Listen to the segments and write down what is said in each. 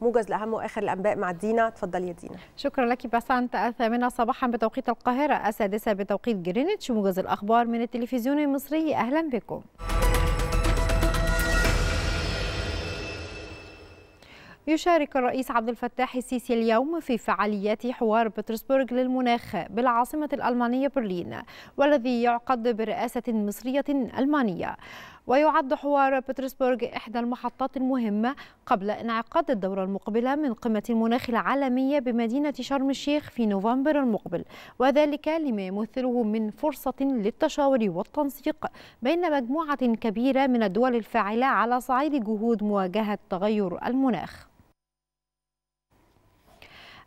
موجز لاهم واخر الانباء مع دينا اتفضلي يا دينا شكرا لك بسنت الثامنه صباحا بتوقيت القاهره السادسه بتوقيت جرينتش موجز الاخبار من التلفزيون المصري اهلا بكم يشارك الرئيس عبد الفتاح السيسي اليوم في فعاليات حوار بطرسبرغ للمناخ بالعاصمة الألمانية برلين والذي يعقد برئاسة مصرية ألمانية ويعد حوار بطرسبرغ إحدى المحطات المهمة قبل انعقاد الدورة المقبلة من قمة المناخ العالمية بمدينة شرم الشيخ في نوفمبر المقبل وذلك لما يمثله من فرصة للتشاور والتنسيق بين مجموعة كبيرة من الدول الفاعلة على صعيد جهود مواجهة تغير المناخ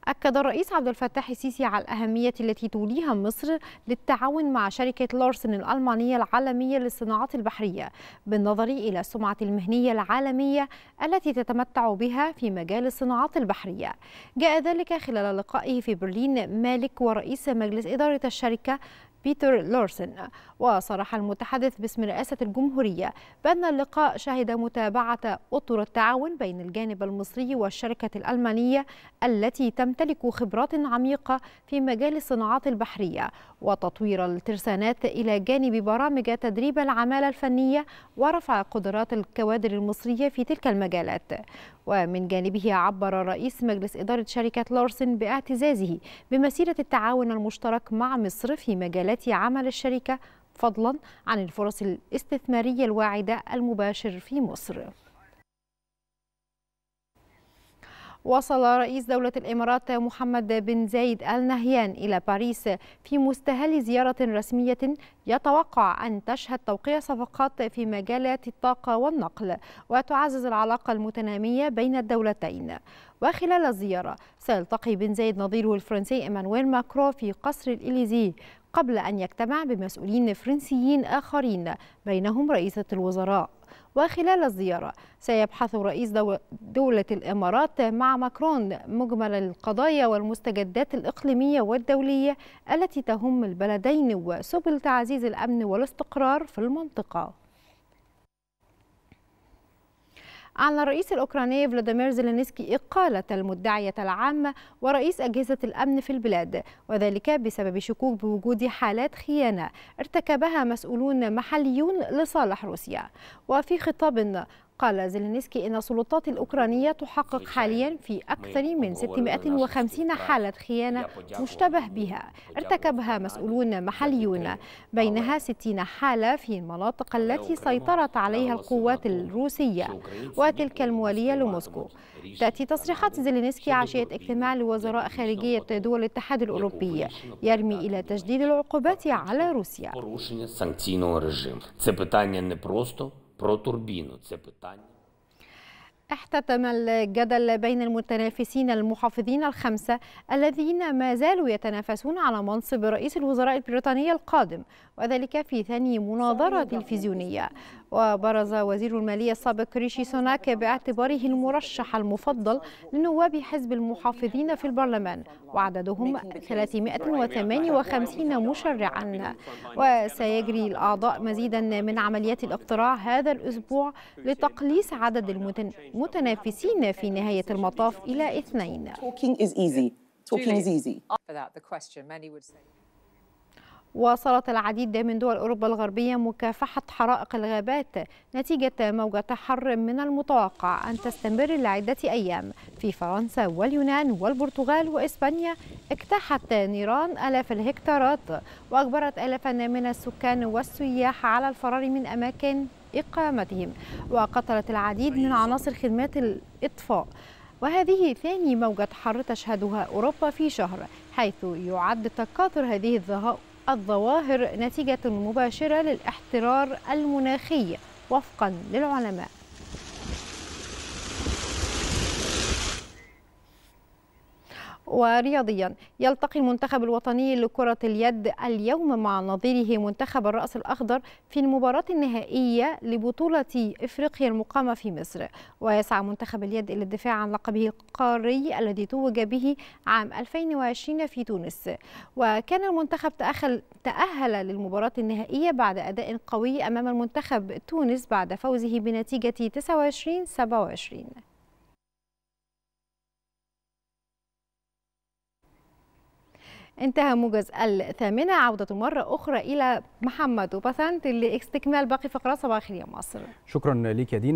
أكد الرئيس عبد الفتاح السيسي على الأهمية التي توليها مصر للتعاون مع شركة لارسن الألمانية العالمية للصناعات البحرية بالنظر إلى السمعة المهنية العالمية التي تتمتع بها في مجال الصناعات البحرية جاء ذلك خلال لقائه في برلين مالك ورئيس مجلس إدارة الشركة بيتر لورسن وصرح المتحدث باسم رئاسة الجمهورية بأن اللقاء شهد متابعة أطر التعاون بين الجانب المصري والشركة الألمانية التي تمتلك خبرات عميقة في مجال الصناعات البحرية وتطوير الترسانات إلى جانب برامج تدريب العمالة الفنية ورفع قدرات الكوادر المصرية في تلك المجالات ومن جانبه عبر رئيس مجلس إدارة شركة لورسن باعتزازه بمسيرة التعاون المشترك مع مصر في مجال مجالات عمل الشركة فضلا عن الفرص الاستثمارية الواعدة المباشر في مصر وصل رئيس دولة الإمارات محمد بن زايد آل نهيان إلى باريس في مستهل زيارة رسمية يتوقع أن تشهد توقيع صفقات في مجالات الطاقة والنقل وتعزز العلاقة المتنامية بين الدولتين وخلال الزيارة سيلتقي بن زايد نظيره الفرنسي إيمانويل ماكرو في قصر الإليزي قبل أن يجتمع بمسؤولين فرنسيين آخرين بينهم رئيسة الوزراء وخلال الزيارة سيبحث رئيس دولة الإمارات مع ماكرون مجمل القضايا والمستجدات الإقليمية والدولية التي تهم البلدين وسبل تعزيز الأمن والاستقرار في المنطقة أعلن الرئيس الأوكراني فلاديمير زيلينسكي إقالة المدعية العامة ورئيس أجهزة الأمن في البلاد وذلك بسبب شكوك بوجود حالات خيانة ارتكبها مسؤولون محليون لصالح روسيا وفي خطاب قال زيلينسكي إن السلطات الأوكرانية تحقق حاليا في أكثر من 650 حالة خيانة مشتبه بها ارتكبها مسؤولون محليون بينها 60 حالة في المناطق التي سيطرت عليها القوات الروسية وتلك الموالية لموسكو تأتي تصريحات زيلينسكي عشية اجتماع لوزراء خارجية دول الاتحاد الأوروبي يرمي إلى تجديد العقوبات على روسيا про турбіну це питання. الجدل بين المتنافسين المحافظين الخمسة الذين ما زالوا يتنافسون على منصب رئيس الوزراء البريطاني القادم وذلك في ثاني مناظرة تلفزيونية وبرز وزير المالية السابق ريشي سوناك باعتباره المرشح المفضل لنواب حزب المحافظين في البرلمان وعددهم 358 مشرعا وسيجري الأعضاء مزيدا من عمليات الاقتراع هذا الأسبوع لتقليص عدد المتنافسين في نهاية المطاف إلى اثنين واصلت العديد من دول أوروبا الغربية مكافحة حرائق الغابات نتيجة موجة حر من المتوقع أن تستمر لعدة أيام في فرنسا واليونان والبرتغال وإسبانيا اجتاحت نيران ألاف الهكتارات وأجبرت ألافا من السكان والسياح على الفرار من أماكن إقامتهم وقتلت العديد من عناصر خدمات الإطفاء وهذه ثاني موجة حر تشهدها أوروبا في شهر حيث يعد تكاثر هذه الظاهرة الظواهر نتيجة مباشرة للاحترار المناخي وفقا للعلماء ورياضيا يلتقي المنتخب الوطني لكرة اليد اليوم مع نظيره منتخب الرأس الأخضر في المباراة النهائية لبطولة إفريقيا المقامة في مصر ويسعى منتخب اليد إلى الدفاع عن لقبه القاري الذي توج به عام 2020 في تونس وكان المنتخب تأهل, تأهل للمباراة النهائية بعد أداء قوي أمام المنتخب تونس بعد فوزه بنتيجة 29 27 انتهى موجز الثامنة عودة مرة أخرى إلى محمد وبسنت لاستكمال باقي فقرات صباح الخير يا مصر شكرا لك يا دينا